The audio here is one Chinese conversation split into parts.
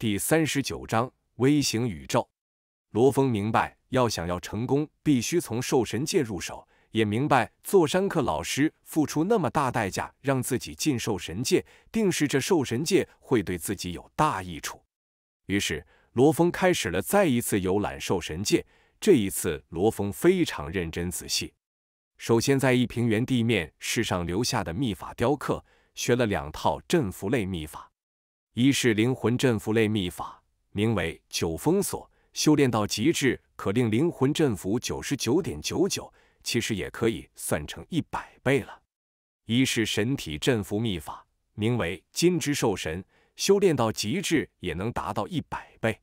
第三十九章微型宇宙。罗峰明白，要想要成功，必须从兽神界入手，也明白座山客老师付出那么大代价让自己进兽神界，定是这兽神界会对自己有大益处。于是，罗峰开始了再一次游览兽神界。这一次，罗峰非常认真仔细。首先，在一平原地面世上留下的秘法雕刻，学了两套镇符类秘法。一是灵魂振幅类秘法，名为九封锁，修炼到极致可令灵魂振幅九十九点九九，其实也可以算成一百倍了。一是神体振幅秘法，名为金之兽神，修炼到极致也能达到一百倍。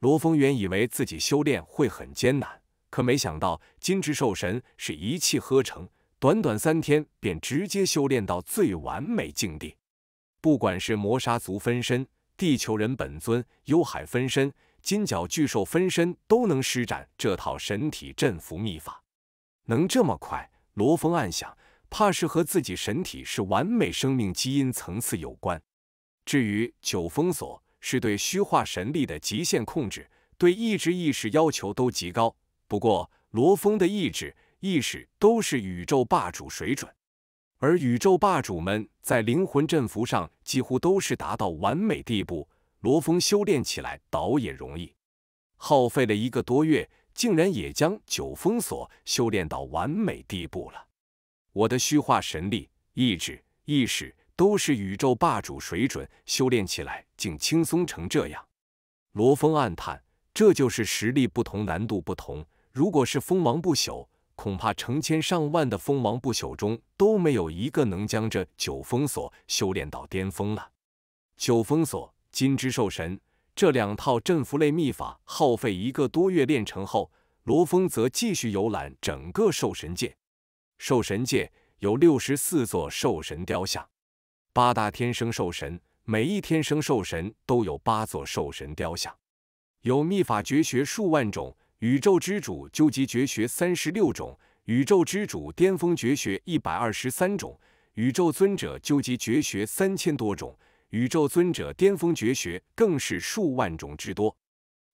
罗峰原以为自己修炼会很艰难，可没想到金之兽神是一气呵成，短短三天便直接修炼到最完美境地。不管是魔沙族分身、地球人本尊、幽海分身、金角巨兽分身，都能施展这套神体振服秘法。能这么快，罗峰暗想，怕是和自己神体是完美生命基因层次有关。至于九封锁，是对虚化神力的极限控制，对意志意识要求都极高。不过，罗峰的意志意识都是宇宙霸主水准。而宇宙霸主们在灵魂振幅上几乎都是达到完美地步，罗峰修炼起来倒也容易，耗费了一个多月，竟然也将九封锁修炼到完美地步了。我的虚化神力、意志、意识都是宇宙霸主水准，修炼起来竟轻松成这样。罗峰暗叹：这就是实力不同，难度不同。如果是锋王不朽。恐怕成千上万的蜂王不朽中都没有一个能将这九封锁修炼到巅峰了。九封锁、金之兽神这两套镇服类秘法耗费一个多月练成后，罗峰则继续游览整个兽神界。兽神界有六十四座兽神雕像，八大天生兽神，每一天生兽神都有八座兽神雕像，有秘法绝学数万种。宇宙之主究极绝学三十六种，宇宙之主巅峰绝学一百二十三种，宇宙尊者究极绝学三千多种，宇宙尊者巅峰绝学更是数万种之多，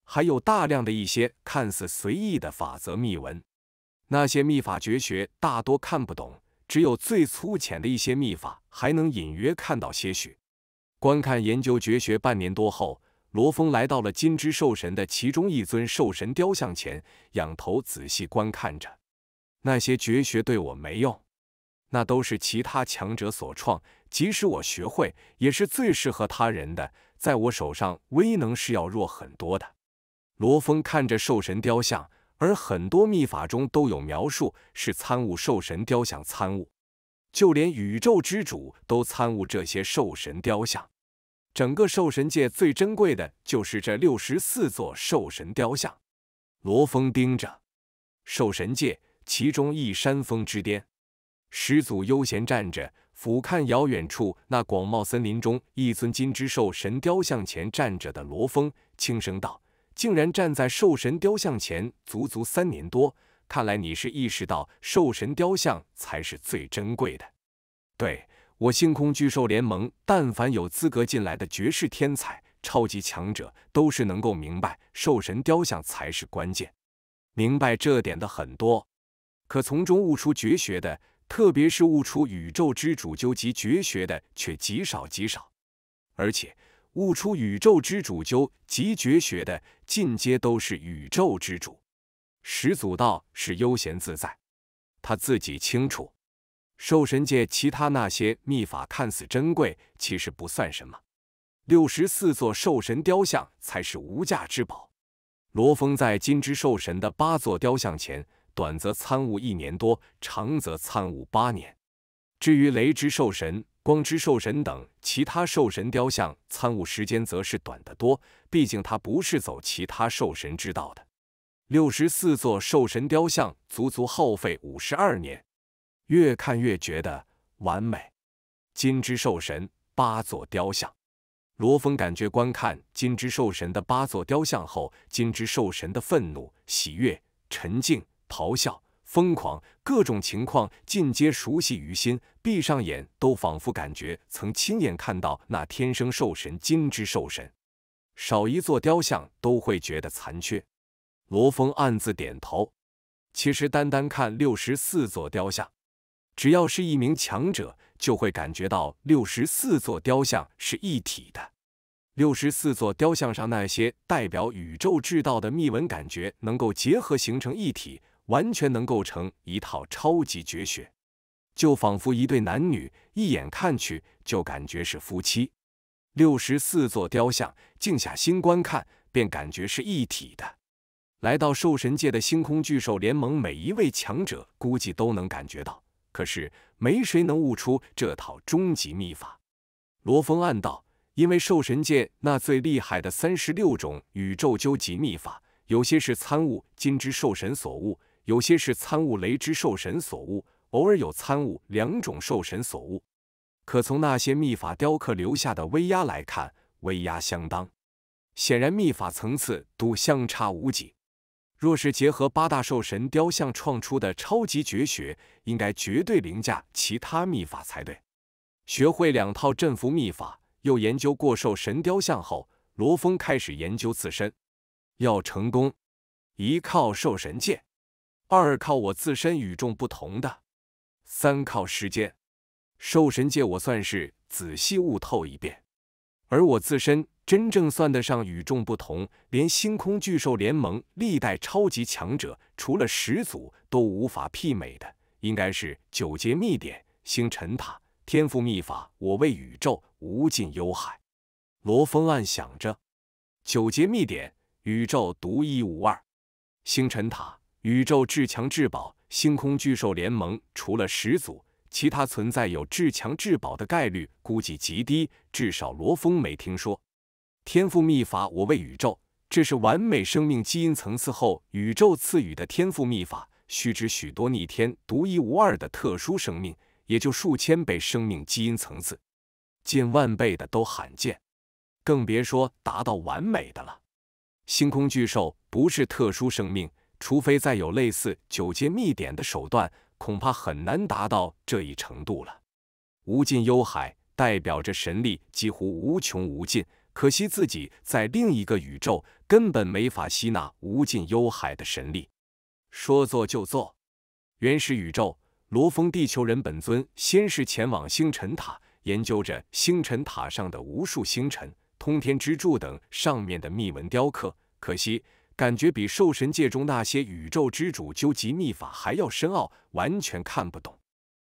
还有大量的一些看似随意的法则秘文。那些秘法绝学大多看不懂，只有最粗浅的一些秘法还能隐约看到些许。观看研究绝学半年多后。罗峰来到了金之兽神的其中一尊兽神雕像前，仰头仔细观看着。那些绝学对我没用，那都是其他强者所创，即使我学会，也是最适合他人的，在我手上威能是要弱很多的。罗峰看着兽神雕像，而很多秘法中都有描述，是参悟兽神雕像参悟，就连宇宙之主都参悟这些兽神雕像。整个兽神界最珍贵的就是这六十四座兽神雕像。罗峰盯着兽神界其中一山峰之巅，始祖悠闲站着，俯瞰遥远处那广袤森林中一尊金之兽神雕像前站着的罗峰，轻声道：“竟然站在兽神雕像前足足三年多，看来你是意识到兽神雕像才是最珍贵的。”对。我星空巨兽联盟，但凡有资格进来的绝世天才、超级强者，都是能够明白兽神雕像才是关键。明白这点的很多，可从中悟出绝学的，特别是悟出宇宙之主究极绝学的，却极少极少。而且，悟出宇宙之主究极绝学的，进阶都是宇宙之主。始祖道是悠闲自在，他自己清楚。兽神界其他那些秘法看似珍贵，其实不算什么。六十四座兽神雕像才是无价之宝。罗峰在金之兽神的八座雕像前，短则参悟一年多，长则参悟八年。至于雷之兽神、光之兽神等其他兽神雕像，参悟时间则是短得多。毕竟他不是走其他兽神之道的。六十四座兽神雕像足足耗费五十二年。越看越觉得完美，金之兽神八座雕像。罗峰感觉观看金之兽神的八座雕像后，金之兽神的愤怒、喜悦、沉静、咆哮、疯狂各种情况尽皆熟悉于心，闭上眼都仿佛感觉曾亲眼看到那天生兽神金之兽神。少一座雕像都会觉得残缺。罗峰暗自点头。其实单单看六十四座雕像。只要是一名强者，就会感觉到六十四座雕像是一体的。六十四座雕像上那些代表宇宙至道的密文，感觉能够结合形成一体，完全能构成一套超级绝学。就仿佛一对男女，一眼看去就感觉是夫妻。六十四座雕像，静下心观看，便感觉是一体的。来到兽神界的星空巨兽联盟，每一位强者估计都能感觉到。可是没谁能悟出这套终极秘法，罗峰暗道，因为兽神界那最厉害的三十六种宇宙究极秘法，有些是参悟金之兽神所悟，有些是参悟雷之兽神所悟，偶尔有参悟两种兽神所悟。可从那些秘法雕刻留下的威压来看，威压相当，显然秘法层次都相差无几。若是结合八大兽神雕像创出的超级绝学，应该绝对凌驾其他秘法才对。学会两套镇服秘法，又研究过兽神雕像后，罗峰开始研究自身。要成功，一靠兽神界，二靠我自身与众不同的，三靠时间。兽神界我算是仔细悟透一遍，而我自身。真正算得上与众不同，连星空巨兽联盟历代超级强者除了始祖都无法媲美的，应该是九阶秘典、星辰塔、天赋秘法。我为宇宙无尽幽海，罗峰暗想着。九阶秘典，宇宙独一无二；星辰塔，宇宙至强至宝。星空巨兽联盟除了始祖，其他存在有至强至宝的概率估计极低，至少罗峰没听说。天赋秘法，我为宇宙，这是完美生命基因层次后宇宙赐予的天赋秘法。须知许多逆天独一无二的特殊生命，也就数千倍生命基因层次，近万倍的都罕见，更别说达到完美的了。星空巨兽不是特殊生命，除非再有类似九阶秘典的手段，恐怕很难达到这一程度了。无尽幽海代表着神力几乎无穷无尽。可惜自己在另一个宇宙根本没法吸纳无尽幽海的神力。说做就做，原始宇宙罗峰地球人本尊先是前往星辰塔，研究着星辰塔上的无数星辰、通天之柱等上面的秘文雕刻。可惜感觉比兽神界中那些宇宙之主究极秘法还要深奥，完全看不懂。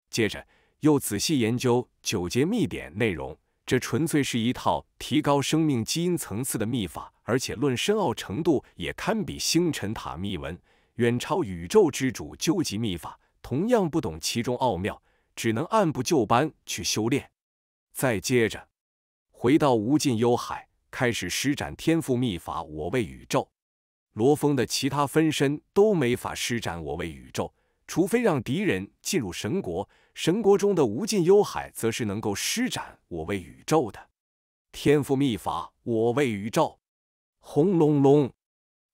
接着又仔细研究九节秘典内容。这纯粹是一套提高生命基因层次的秘法，而且论深奥程度，也堪比星辰塔秘文，远超宇宙之主究极秘法。同样不懂其中奥妙，只能按部就班去修炼。再接着，回到无尽幽海，开始施展天赋秘法“我为宇宙”。罗峰的其他分身都没法施展“我为宇宙”。除非让敌人进入神国，神国中的无尽幽海，则是能够施展我为宇宙的天赋秘法。我为宇宙，轰隆隆！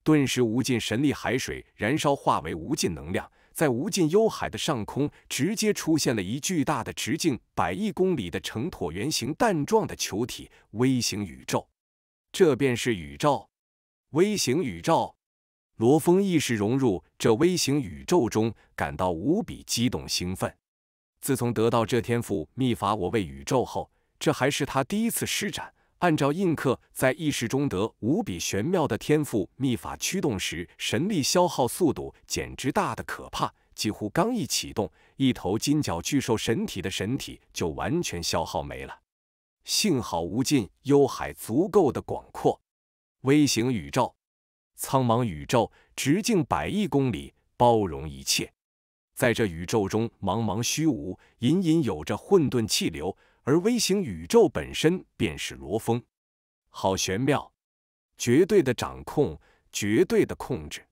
顿时，无尽神力海水燃烧，化为无尽能量，在无尽幽海的上空，直接出现了一巨大的直径百亿公里的呈椭圆形蛋状的球体——微型宇宙。这便是宇宙，微型宇宙。罗峰意识融入这微型宇宙中，感到无比激动兴奋。自从得到这天赋秘法，我为宇宙后，这还是他第一次施展。按照印刻在意识中得无比玄妙的天赋秘法驱动时，神力消耗速度简直大得可怕，几乎刚一启动，一头金角巨兽神体的神体就完全消耗没了。幸好无尽幽海足够的广阔，微型宇宙。苍茫宇宙，直径百亿公里，包容一切。在这宇宙中，茫茫虚无，隐隐有着混沌气流。而微型宇宙本身便是罗峰，好玄妙，绝对的掌控，绝对的控制。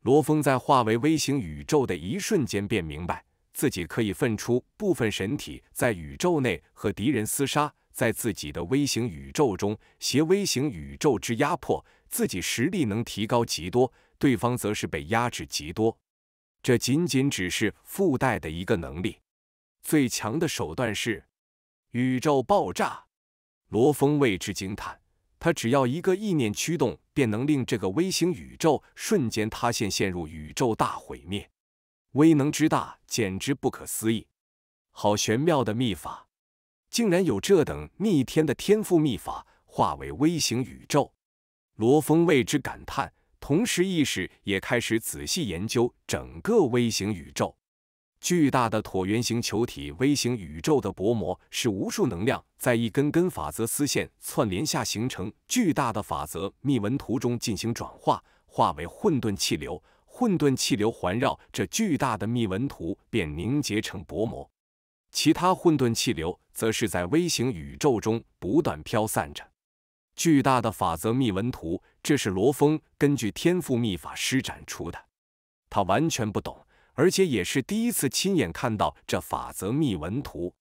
罗峰在化为微型宇宙的一瞬间，便明白自己可以分出部分神体，在宇宙内和敌人厮杀，在自己的微型宇宙中，携微型宇宙之压迫。自己实力能提高极多，对方则是被压制极多。这仅仅只是附带的一个能力，最强的手段是宇宙爆炸。罗峰为之惊叹，他只要一个意念驱动，便能令这个微型宇宙瞬间塌陷，陷入宇宙大毁灭。威能之大，简直不可思议。好玄妙的秘法，竟然有这等逆天的天赋秘法，化为微型宇宙。罗峰为之感叹，同时意识也开始仔细研究整个微型宇宙。巨大的椭圆形球体，微型宇宙的薄膜是无数能量在一根根法则丝线串联下形成巨大的法则密文图中进行转化，化为混沌气流。混沌气流环绕这巨大的密文图，便凝结成薄膜。其他混沌气流则是在微型宇宙中不断飘散着。巨大的法则密文图，这是罗峰根据天赋秘法施展出的。他完全不懂，而且也是第一次亲眼看到这法则密文图。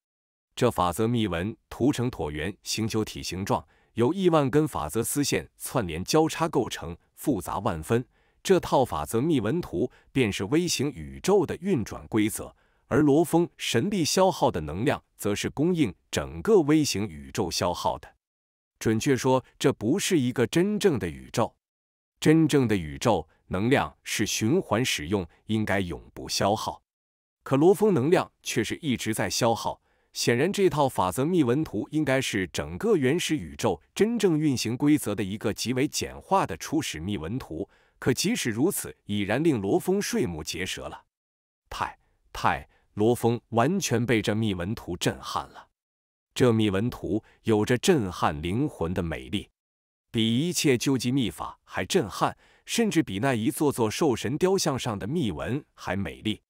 这法则密文图呈椭圆形球体形状，由亿万根法则丝线串联交叉构成，复杂万分。这套法则密文图便是微型宇宙的运转规则，而罗峰神力消耗的能量，则是供应整个微型宇宙消耗的。准确说，这不是一个真正的宇宙。真正的宇宙能量是循环使用，应该永不消耗。可罗峰能量却是一直在消耗。显然，这套法则密文图应该是整个原始宇宙真正运行规则的一个极为简化的初始密文图。可即使如此，已然令罗峰睡目结舌了。太太，罗峰完全被这密文图震撼了。这密文图有着震撼灵魂的美丽，比一切究极秘法还震撼，甚至比那一座座兽神雕像上的密文还美丽。